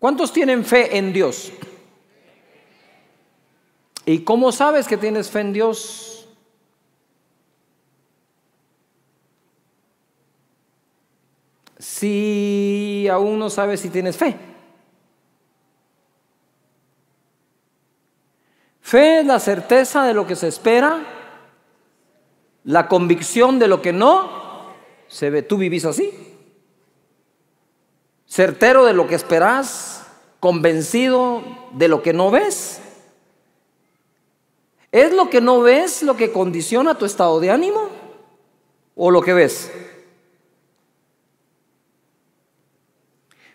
¿Cuántos tienen fe en Dios? ¿Y cómo sabes que tienes fe en Dios? Si aún no sabes si tienes fe. Fe es la certeza de lo que se espera, la convicción de lo que no se ve. ¿Tú vivís así? Certero de lo que esperas convencido de lo que no ves. ¿Es lo que no ves lo que condiciona tu estado de ánimo o lo que ves?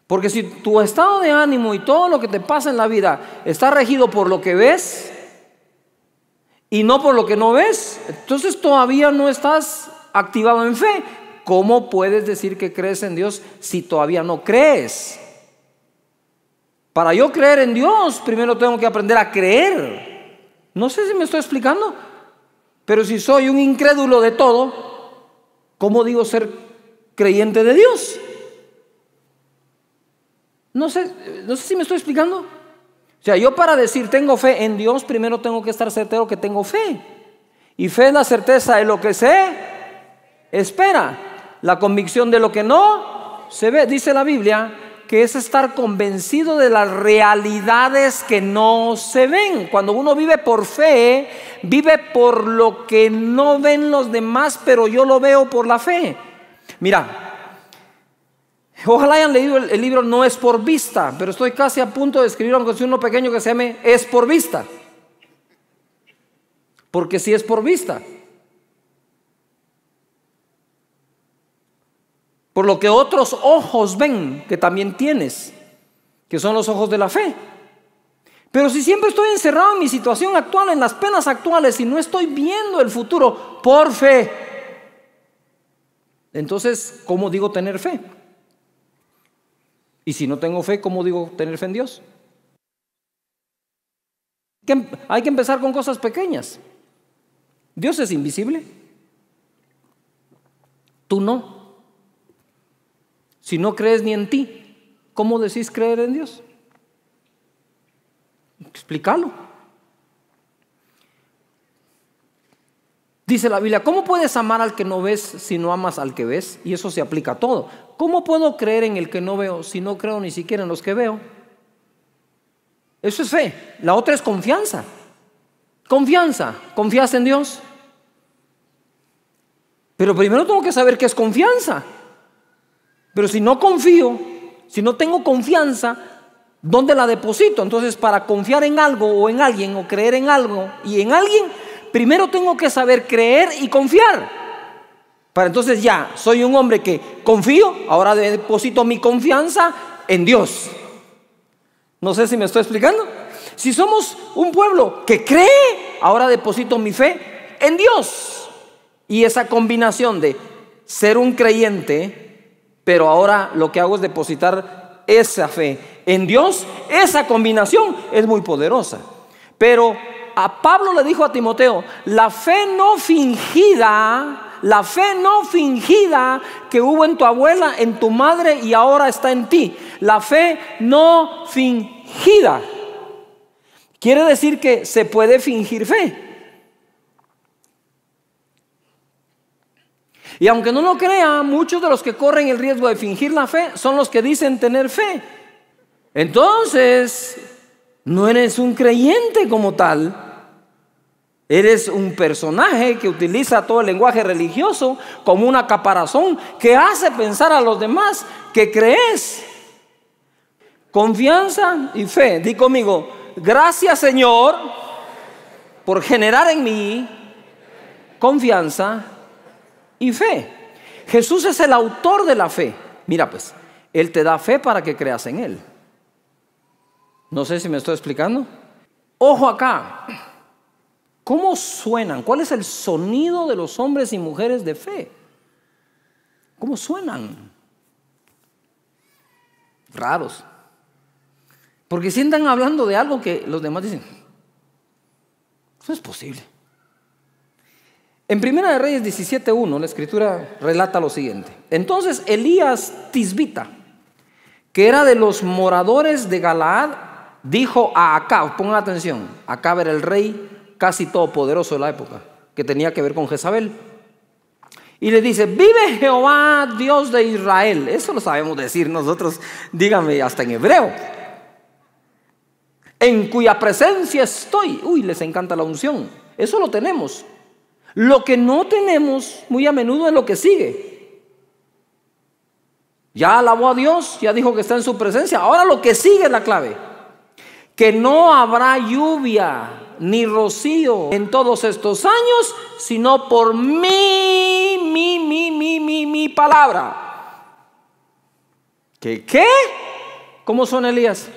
Porque si tu estado de ánimo y todo lo que te pasa en la vida está regido por lo que ves y no por lo que no ves, entonces todavía no estás activado en fe. ¿Cómo puedes decir que crees en Dios si todavía no crees? Para yo creer en Dios, primero tengo que aprender a creer. No sé si me estoy explicando, pero si soy un incrédulo de todo, ¿cómo digo ser creyente de Dios? No sé, no sé si me estoy explicando. O sea, yo para decir tengo fe en Dios, primero tengo que estar certero que tengo fe. Y fe es la certeza de lo que sé, espera, la convicción de lo que no se ve. Dice la Biblia que es estar convencido de las realidades que no se ven. Cuando uno vive por fe, vive por lo que no ven los demás, pero yo lo veo por la fe. Mira, ojalá hayan leído el, libro No es por vista, pero estoy casi a punto de escribir, aunque sea uno pequeño que se llame Es por vista. Porque si es por vista. Por lo que otros ojos ven que también tienes, que son los ojos de la fe. Pero si siempre estoy encerrado en mi situación actual, en las penas actuales, y no estoy viendo el futuro por fe, entonces, ¿cómo digo tener fe? Y si no tengo fe, ¿cómo digo tener fe en Dios? Em, hay que empezar con cosas pequeñas. Dios es invisible. Tú no. Si no crees ni en ti, ¿cómo decís creer en Dios? Explícalo. Dice la Biblia, ¿cómo puedes amar al que no ves si no amas al que ves? Y eso se aplica a todo. ¿Cómo puedo creer en el que no veo si no creo ni siquiera en los que veo? Eso es fe. La otra es confianza. Confianza. ¿Confías en Dios? Pero primero tengo que saber qué es confianza. Pero si no confío, si no tengo confianza, ¿dónde la deposito? Entonces, para confiar en algo o en alguien o creer en algo y en alguien, primero tengo que saber creer y confiar. Para entonces ya, soy un hombre que confío, ahora deposito mi confianza en Dios. No sé si me estoy explicando. Si somos un pueblo que cree, ahora deposito mi fe en Dios. Y esa combinación de ser un creyente pero ahora lo que hago es depositar esa fe en Dios. Esa combinación es muy poderosa. Pero a Pablo le dijo a Timoteo, la fe no fingida, la fe no fingida que hubo en tu abuela, en tu madre y ahora está en ti. La fe no fingida. Quiere decir que se puede fingir fe. Y aunque no lo crea, muchos de los que corren el riesgo de fingir la fe son los que dicen tener fe. Entonces, no eres un creyente como tal. Eres un personaje que utiliza todo el lenguaje religioso como una caparazón que hace pensar a los demás que crees. Confianza y fe. Di conmigo, gracias Señor por generar en mí confianza y fe. Jesús es el autor de la fe. Mira pues, Él te da fe para que creas en Él. No sé si me estoy explicando. Ojo acá. ¿Cómo suenan? ¿Cuál es el sonido de los hombres y mujeres de fe? ¿Cómo suenan? Raros. Porque si hablando de algo que los demás dicen, eso es posible. En Primera de Reyes 17.1 la escritura relata lo siguiente. Entonces Elías Tisbita, que era de los moradores de Galaad, dijo a Acab, pongan atención, Acab era el rey casi todopoderoso de la época, que tenía que ver con Jezabel. Y le dice, vive Jehová, Dios de Israel. Eso lo sabemos decir nosotros, dígame, hasta en hebreo. En cuya presencia estoy. Uy, les encanta la unción. Eso lo tenemos. Lo que no tenemos muy a menudo es lo que sigue. Ya alabó a Dios, ya dijo que está en su presencia. Ahora lo que sigue es la clave. Que no habrá lluvia ni rocío en todos estos años, sino por mi, mi, mi, mi, mi, mi palabra. ¿Qué qué? cómo son Elías?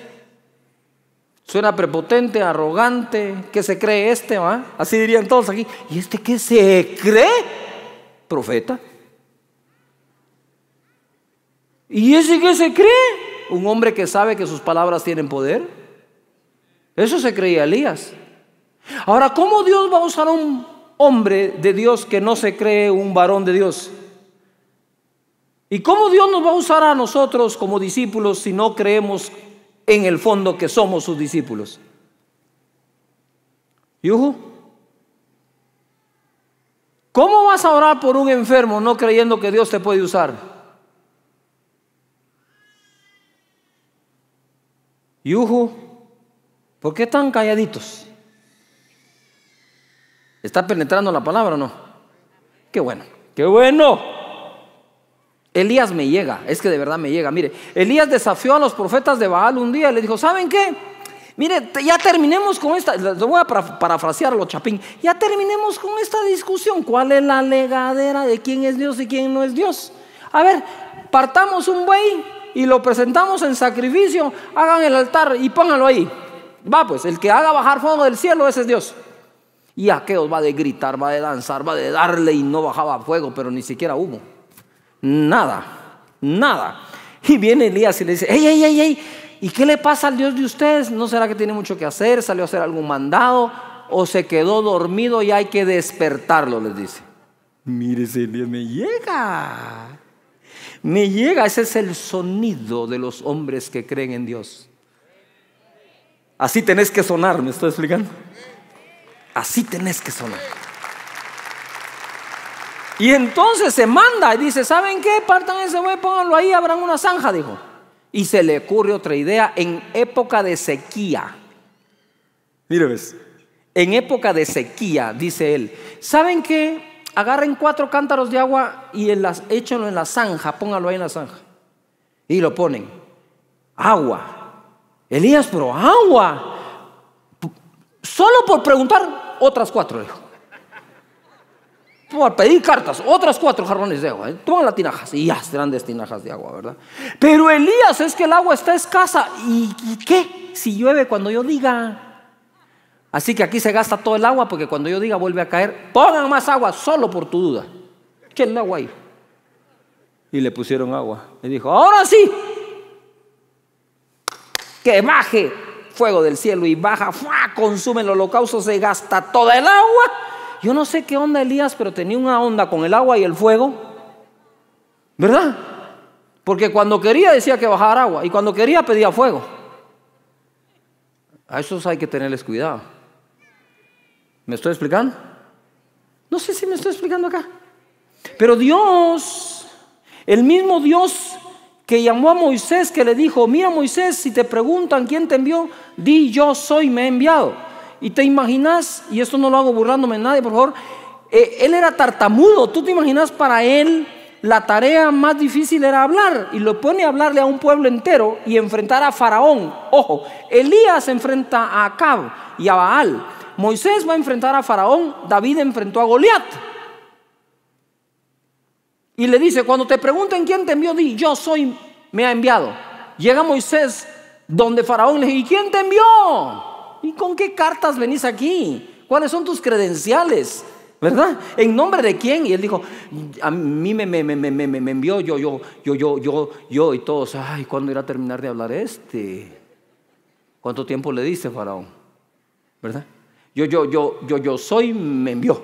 Suena prepotente, arrogante. ¿Qué se cree este? ¿va? Así dirían todos aquí. ¿Y este qué se cree? Profeta. ¿Y ese qué se cree? Un hombre que sabe que sus palabras tienen poder. Eso se creía Elías. Ahora, ¿cómo Dios va a usar a un hombre de Dios que no se cree un varón de Dios? ¿Y cómo Dios nos va a usar a nosotros como discípulos si no creemos en el fondo que somos sus discípulos. ¿Yuhu? ¿Cómo vas a orar por un enfermo no creyendo que Dios te puede usar? Yuhu, ¿por qué están calladitos? ¿Está penetrando la palabra o no? Qué bueno, qué bueno. Elías me llega, es que de verdad me llega. Mire, Elías desafió a los profetas de Baal un día, y le dijo, ¿saben qué? Mire, ya terminemos con esta, lo voy a parafrasearlo, Chapín, ya terminemos con esta discusión, ¿cuál es la legadera de quién es Dios y quién no es Dios? A ver, partamos un buey y lo presentamos en sacrificio, hagan el altar y pónganlo ahí. Va pues, el que haga bajar fuego del cielo, ese es Dios. Y os va de gritar, va de danzar, va de darle y no bajaba fuego, pero ni siquiera humo. Nada, nada. Y viene Elías y le dice, ¡Ey, ey, ey, ey! ¿Y qué le pasa al Dios de ustedes? ¿No será que tiene mucho que hacer? ¿Salió a hacer algún mandado? ¿O se quedó dormido y hay que despertarlo? Les dice. Mire, Elías me llega. Me llega. Ese es el sonido de los hombres que creen en Dios. Así tenés que sonar, ¿me estoy explicando? Así tenés que sonar. Y entonces se manda y dice, ¿saben qué? Partan ese buey, pónganlo ahí, abran una zanja, dijo. Y se le ocurre otra idea en época de sequía. Mire, ves. En época de sequía, dice él, ¿saben qué? Agarren cuatro cántaros de agua y en échenlo en la zanja, pónganlo ahí en la zanja. Y lo ponen. Agua. Elías, pero agua. Solo por preguntar otras cuatro, dijo pedí cartas, otras cuatro jarrones de agua. ¿eh? Toman las tinajas, y ya, grandes tinajas de agua, ¿verdad? Pero Elías es que el agua está escasa. ¿Y, qué? Si llueve cuando yo diga. Así que aquí se gasta todo el agua porque cuando yo diga vuelve a caer. Pongan más agua solo por tu duda. el agua ahí. Y le pusieron agua. Y dijo, ahora sí. Que baje fuego del cielo y baja, consume el holocausto, se gasta toda el agua yo no sé qué onda Elías, pero tenía una onda con el agua y el fuego. ¿Verdad? Porque cuando quería decía que bajara agua y cuando quería pedía fuego. A esos hay que tenerles cuidado. ¿Me estoy explicando? No sé si me estoy explicando acá. Pero Dios, el mismo Dios que llamó a Moisés, que le dijo, mira Moisés, si te preguntan quién te envió, di yo soy, me he enviado. Y te imaginas, y esto no lo hago burlándome de nadie, por favor, eh, él era tartamudo, tú te imaginas para él la tarea más difícil era hablar y lo pone a hablarle a un pueblo entero y enfrentar a Faraón. Ojo, Elías enfrenta a Acab y a Baal. Moisés va a enfrentar a Faraón, David enfrentó a Goliat. Y le dice, cuando te pregunten quién te envió, di, yo soy, me ha enviado. Llega Moisés donde Faraón le ¿y quién te envió? ¿Y con qué cartas venís aquí? ¿Cuáles son tus credenciales? ¿Verdad? ¿En nombre de quién? Y él dijo, a mí me, me, me, me envió yo, yo, yo, yo, yo, yo y todos. Ay, ¿cuándo irá a terminar de hablar este? ¿Cuánto tiempo le diste, Faraón? ¿Verdad? Yo, yo, yo, yo, yo soy, me envió.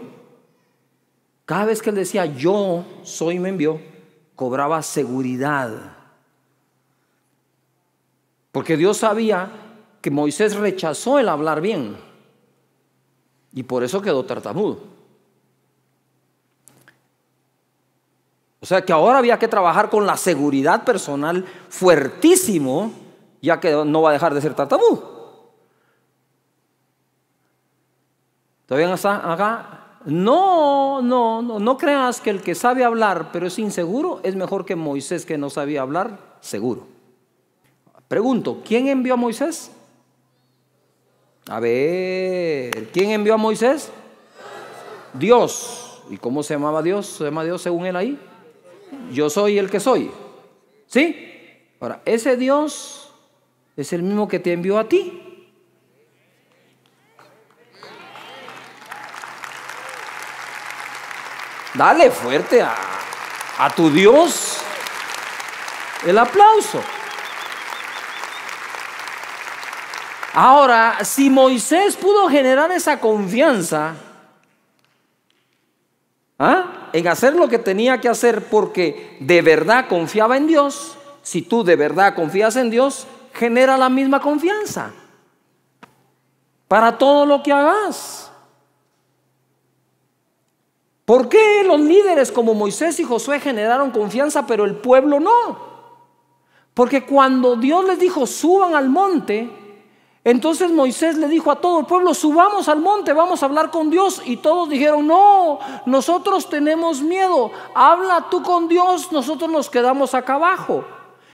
Cada vez que él decía yo soy, me envió, cobraba seguridad. Porque Dios sabía que Moisés rechazó el hablar bien y por eso quedó tartamudo. O sea que ahora había que trabajar con la seguridad personal fuertísimo, ya que no va a dejar de ser tartamudo. ¿Todavía está acá? No, no, no, no creas que el que sabe hablar pero es inseguro es mejor que Moisés que no sabía hablar, seguro. Pregunto, ¿quién envió a Moisés? A ver, ¿quién envió a Moisés? Dios. ¿Y cómo se llamaba Dios? ¿Se llama Dios según él ahí? Yo soy el que soy. ¿Sí? Ahora, ese Dios es el mismo que te envió a ti. Dale fuerte a, a tu Dios el aplauso. Ahora, si Moisés pudo generar esa confianza ¿ah? en hacer lo que tenía que hacer porque de verdad confiaba en Dios, si tú de verdad confías en Dios, genera la misma confianza para todo lo que hagas. ¿Por qué los líderes como Moisés y Josué generaron confianza, pero el pueblo no? Porque cuando Dios les dijo, suban al monte, entonces Moisés le dijo a todo el pueblo, subamos al monte, vamos a hablar con Dios. Y todos dijeron, no, nosotros tenemos miedo, habla tú con Dios, nosotros nos quedamos acá abajo.